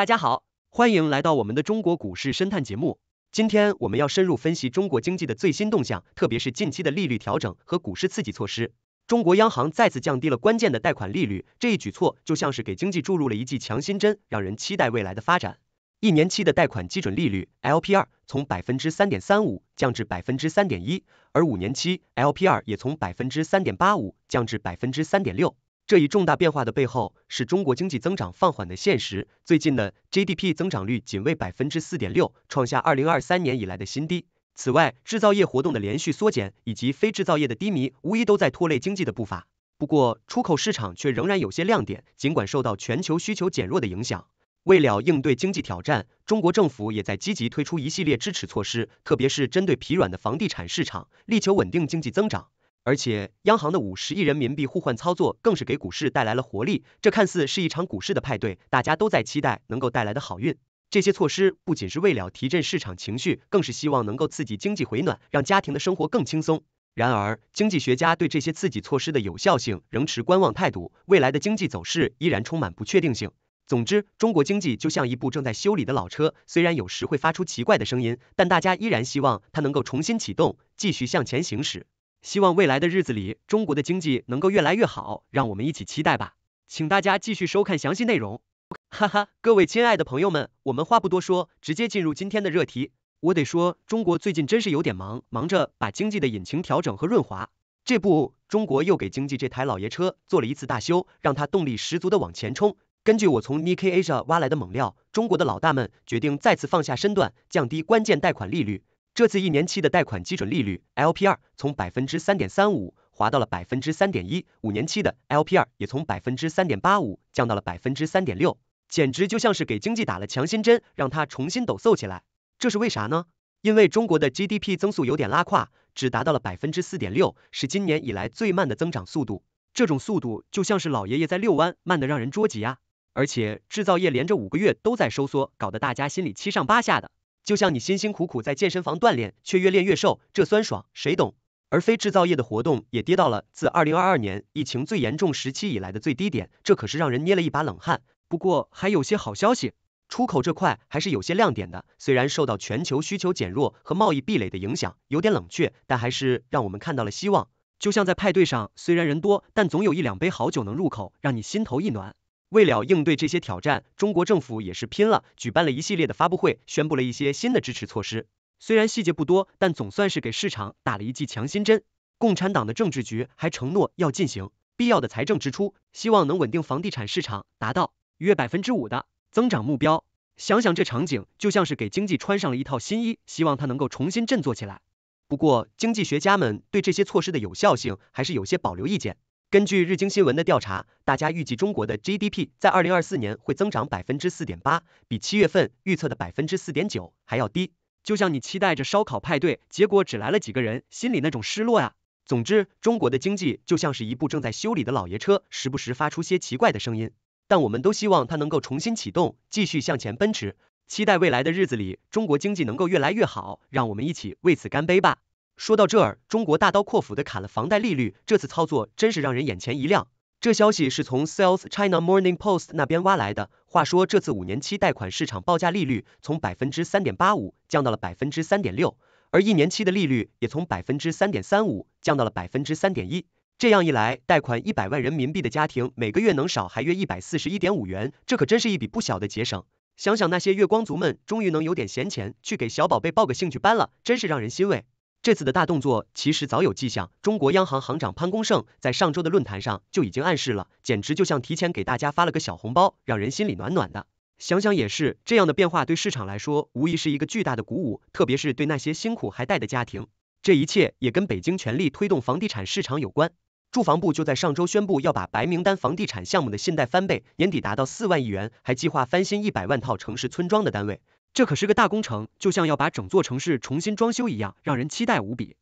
大家好，欢迎来到我们的中国股市深探节目。今天我们要深入分析中国经济的最新动向，特别是近期的利率调整和股市刺激措施。中国央行再次降低了关键的贷款利率，这一举措就像是给经济注入了一剂强心针，让人期待未来的发展。一年期的贷款基准利率 LPR 从百分之三点三五降至百分之三点一，而五年期 LPR 也从百分之三点八五降至百分之三点六。这一重大变化的背后是中国经济增长放缓的现实。最近的 GDP 增长率仅为百分之四点六，创下二零二三年以来的新低。此外，制造业活动的连续缩减以及非制造业的低迷，无疑都在拖累经济的步伐。不过，出口市场却仍然有些亮点，尽管受到全球需求减弱的影响。为了应对经济挑战，中国政府也在积极推出一系列支持措施，特别是针对疲软的房地产市场，力求稳定经济增长。而且，央行的五十亿人民币互换操作更是给股市带来了活力，这看似是一场股市的派对，大家都在期待能够带来的好运。这些措施不仅是为了提振市场情绪，更是希望能够刺激经济回暖，让家庭的生活更轻松。然而，经济学家对这些刺激措施的有效性仍持观望态度，未来的经济走势依然充满不确定性。总之，中国经济就像一部正在修理的老车，虽然有时会发出奇怪的声音，但大家依然希望它能够重新启动，继续向前行驶。希望未来的日子里，中国的经济能够越来越好，让我们一起期待吧。请大家继续收看详细内容。哈哈，各位亲爱的朋友们，我们话不多说，直接进入今天的热题。我得说，中国最近真是有点忙，忙着把经济的引擎调整和润滑。这不，中国又给经济这台老爷车做了一次大修，让它动力十足的往前冲。根据我从 Nik Asia 挖来的猛料，中国的老大们决定再次放下身段，降低关键贷款利率。这次一年期的贷款基准利率 LPR 从百分之三点三五滑到了百分之三点一，五年期的 LPR 也从百分之三点八五降到了百分之三点六，简直就像是给经济打了强心针，让它重新抖擞起来。这是为啥呢？因为中国的 GDP 增速有点拉胯，只达到了百分之四点六，是今年以来最慢的增长速度。这种速度就像是老爷爷在遛弯，慢的让人捉急啊！而且制造业连着五个月都在收缩，搞得大家心里七上八下的。就像你辛辛苦苦在健身房锻炼，却越练越瘦，这酸爽谁懂？而非制造业的活动也跌到了自二零二二年疫情最严重时期以来的最低点，这可是让人捏了一把冷汗。不过还有些好消息，出口这块还是有些亮点的。虽然受到全球需求减弱和贸易壁垒的影响，有点冷却，但还是让我们看到了希望。就像在派对上，虽然人多，但总有一两杯好酒能入口，让你心头一暖。为了应对这些挑战，中国政府也是拼了，举办了一系列的发布会，宣布了一些新的支持措施。虽然细节不多，但总算是给市场打了一剂强心针。共产党的政治局还承诺要进行必要的财政支出，希望能稳定房地产市场，达到约百分之五的增长目标。想想这场景，就像是给经济穿上了一套新衣，希望它能够重新振作起来。不过，经济学家们对这些措施的有效性还是有些保留意见。根据日经新闻的调查，大家预计中国的 GDP 在二零二四年会增长百分之四点八，比七月份预测的百分之四点九还要低。就像你期待着烧烤派对，结果只来了几个人，心里那种失落呀。总之，中国的经济就像是一部正在修理的老爷车，时不时发出些奇怪的声音。但我们都希望它能够重新启动，继续向前奔驰。期待未来的日子里，中国经济能够越来越好。让我们一起为此干杯吧！说到这儿，中国大刀阔斧的砍了房贷利率，这次操作真是让人眼前一亮。这消息是从 South China Morning Post 那边挖来的。话说这次五年期贷款市场报价利率从百分之三点八五降到了百分之三点六，而一年期的利率也从百分之三点三五降到了百分之三点一。这样一来，贷款一百万人民币的家庭每个月能少还约一百四十一点五元，这可真是一笔不小的节省。想想那些月光族们，终于能有点闲钱去给小宝贝报个兴趣班了，真是让人欣慰。这次的大动作其实早有迹象，中国央行行长潘功胜在上周的论坛上就已经暗示了，简直就像提前给大家发了个小红包，让人心里暖暖的。想想也是，这样的变化对市场来说无疑是一个巨大的鼓舞，特别是对那些辛苦还贷的家庭。这一切也跟北京全力推动房地产市场有关。住房部就在上周宣布要把白名单房地产项目的信贷翻倍，年底达到四万亿元，还计划翻新一百万套城市村庄的单位。这可是个大工程，就像要把整座城市重新装修一样，让人期待无比。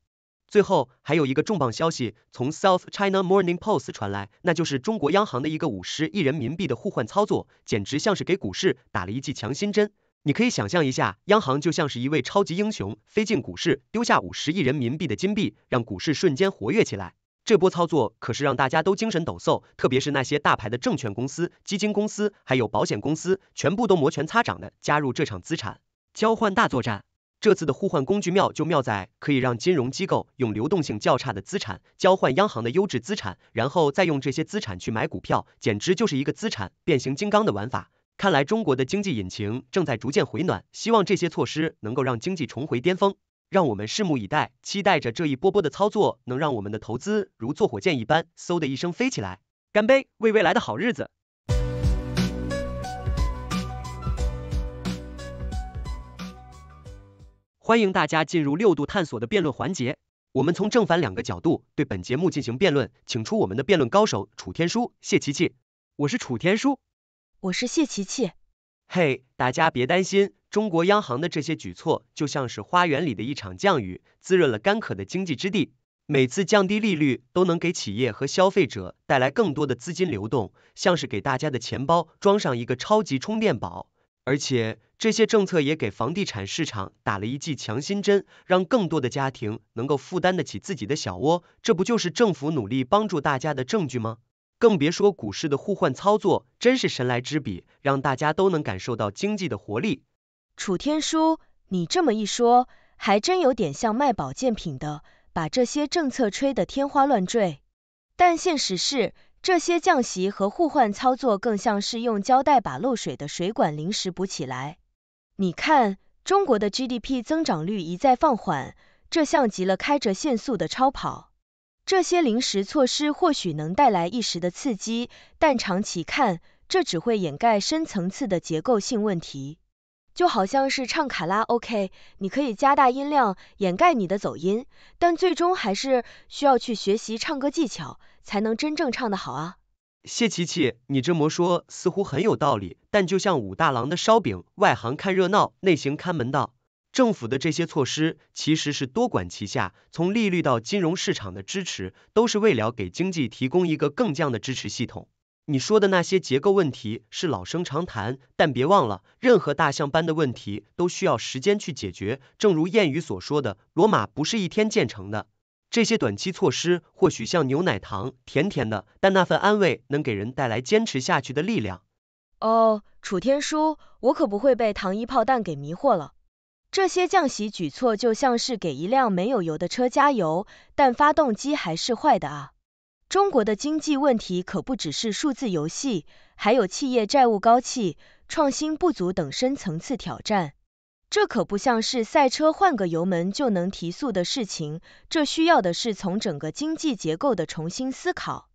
最后还有一个重磅消息，从 South China Morning Post 传来，那就是中国央行的一个五十亿人民币的互换操作，简直像是给股市打了一剂强心针。你可以想象一下，央行就像是一位超级英雄，飞进股市，丢下五十亿人民币的金币，让股市瞬间活跃起来。这波操作可是让大家都精神抖擞，特别是那些大牌的证券公司、基金公司，还有保险公司，全部都摩拳擦掌的加入这场资产交换大作战。这次的互换工具妙就妙在可以让金融机构用流动性较差的资产交换央行的优质资产，然后再用这些资产去买股票，简直就是一个资产变形金刚的玩法。看来中国的经济引擎正在逐渐回暖，希望这些措施能够让经济重回巅峰。让我们拭目以待，期待着这一波波的操作能让我们的投资如坐火箭一般，嗖的一声飞起来！干杯，为未来的好日子！欢迎大家进入六度探索的辩论环节，我们从正反两个角度对本节目进行辩论，请出我们的辩论高手楚天舒、谢琪琪。我是楚天舒，我是谢琪琪。嘿，大家别担心。中国央行的这些举措就像是花园里的一场降雨，滋润了干渴的经济之地。每次降低利率都能给企业和消费者带来更多的资金流动，像是给大家的钱包装上一个超级充电宝。而且这些政策也给房地产市场打了一剂强心针，让更多的家庭能够负担得起自己的小窝。这不就是政府努力帮助大家的证据吗？更别说股市的互换操作，真是神来之笔，让大家都能感受到经济的活力。楚天舒，你这么一说，还真有点像卖保健品的，把这些政策吹得天花乱坠。但现实是，这些降息和互换操作更像是用胶带把漏水的水管临时补起来。你看，中国的 GDP 增长率一再放缓，这像极了开着限速的超跑。这些临时措施或许能带来一时的刺激，但长期看，这只会掩盖深层次的结构性问题。就好像是唱卡拉 OK，你可以加大音量掩盖你的走音，但最终还是需要去学习唱歌技巧，才能真正唱得好啊。谢琪琪，你这么说似乎很有道理，但就像武大郎的烧饼，外行看热闹，内行看门道。政府的这些措施其实是多管齐下，从利率到金融市场的支持，都是为了给经济提供一个更强的支持系统。你说的那些结构问题是老生常谈，但别忘了，任何大象般的问题都需要时间去解决。正如谚语所说的，罗马不是一天建成的。这些短期措施或许像牛奶糖，甜甜的，但那份安慰能给人带来坚持下去的力量。哦，楚天舒，我可不会被糖衣炮弹给迷惑了。这些降息举措就像是给一辆没有油的车加油，但发动机还是坏的啊。中国的经济问题可不只是数字游戏，还有企业债务高企、创新不足等深层次挑战。这可不像是赛车换个油门就能提速的事情，这需要的是从整个经济结构的重新思考。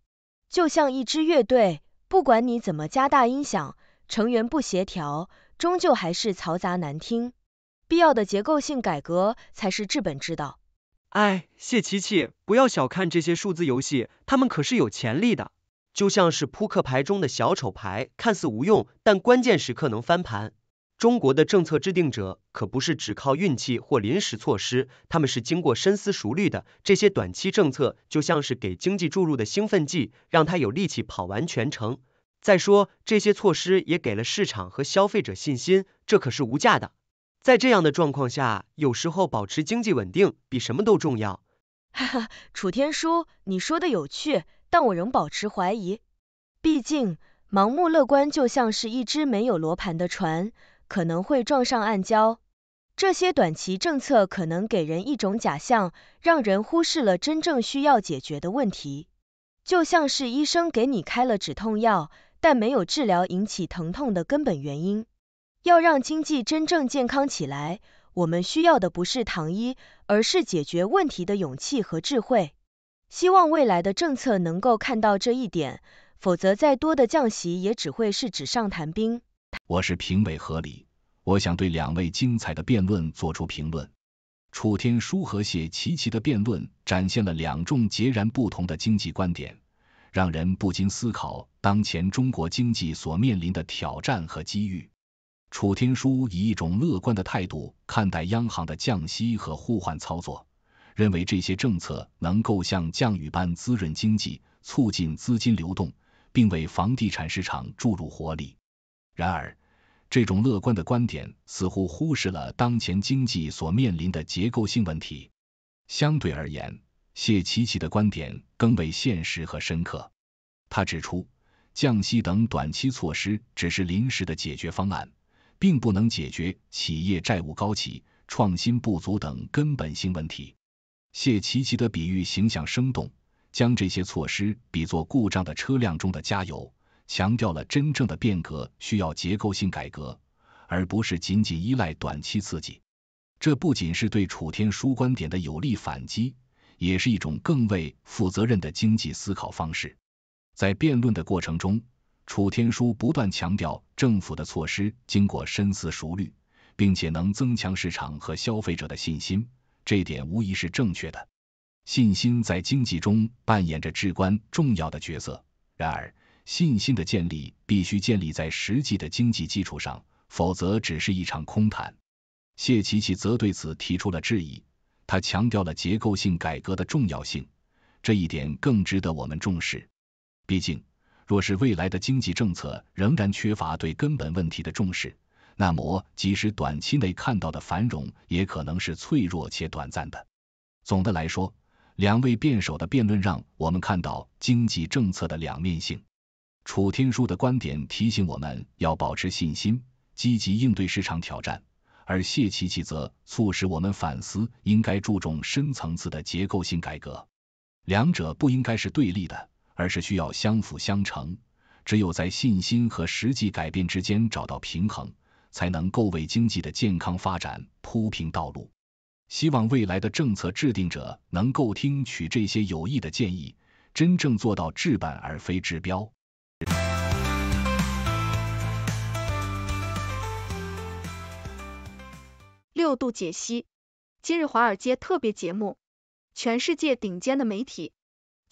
就像一支乐队，不管你怎么加大音响，成员不协调，终究还是嘈杂难听。必要的结构性改革才是治本之道。哎，谢琪琪，不要小看这些数字游戏，他们可是有潜力的。就像是扑克牌中的小丑牌，看似无用，但关键时刻能翻盘。中国的政策制定者可不是只靠运气或临时措施，他们是经过深思熟虑的。这些短期政策就像是给经济注入的兴奋剂，让它有力气跑完全程。再说，这些措施也给了市场和消费者信心，这可是无价的。在这样的状况下，有时候保持经济稳定比什么都重要。哈哈，楚天舒，你说的有趣，但我仍保持怀疑。毕竟，盲目乐观就像是一只没有罗盘的船，可能会撞上暗礁。这些短期政策可能给人一种假象，让人忽视了真正需要解决的问题。就像是医生给你开了止痛药，但没有治疗引起疼痛的根本原因。要让经济真正健康起来，我们需要的不是糖衣，而是解决问题的勇气和智慧。希望未来的政策能够看到这一点，否则再多的降息也只会是纸上谈兵。我是评委何礼，我想对两位精彩的辩论做出评论。楚天舒和谢琪琪的辩论展现了两种截然不同的经济观点，让人不禁思考当前中国经济所面临的挑战和机遇。楚天舒以一种乐观的态度看待央行的降息和互换操作，认为这些政策能够像降雨般滋润经济，促进资金流动，并为房地产市场注入活力。然而，这种乐观的观点似乎忽视了当前经济所面临的结构性问题。相对而言，谢奇奇的观点更为现实和深刻。他指出，降息等短期措施只是临时的解决方案。并不能解决企业债务高企、创新不足等根本性问题。谢奇奇的比喻形象生动，将这些措施比作故障的车辆中的加油，强调了真正的变革需要结构性改革，而不是仅仅依赖短期刺激。这不仅是对楚天舒观点的有力反击，也是一种更为负责任的经济思考方式。在辩论的过程中。楚天舒不断强调，政府的措施经过深思熟虑，并且能增强市场和消费者的信心，这点无疑是正确的。信心在经济中扮演着至关重要的角色。然而，信心的建立必须建立在实际的经济基础上，否则只是一场空谈。谢琪琪则对此提出了质疑，他强调了结构性改革的重要性，这一点更值得我们重视。毕竟，若是未来的经济政策仍然缺乏对根本问题的重视，那么即使短期内看到的繁荣，也可能是脆弱且短暂的。总的来说，两位辩手的辩论让我们看到经济政策的两面性。楚天舒的观点提醒我们要保持信心，积极应对市场挑战；而谢琪琪则促使我们反思应该注重深层次的结构性改革。两者不应该是对立的。而是需要相辅相成，只有在信心和实际改变之间找到平衡，才能够为经济的健康发展铺平道路。希望未来的政策制定者能够听取这些有益的建议，真正做到治本而非治标。六度解析今日华尔街特别节目，全世界顶尖的媒体。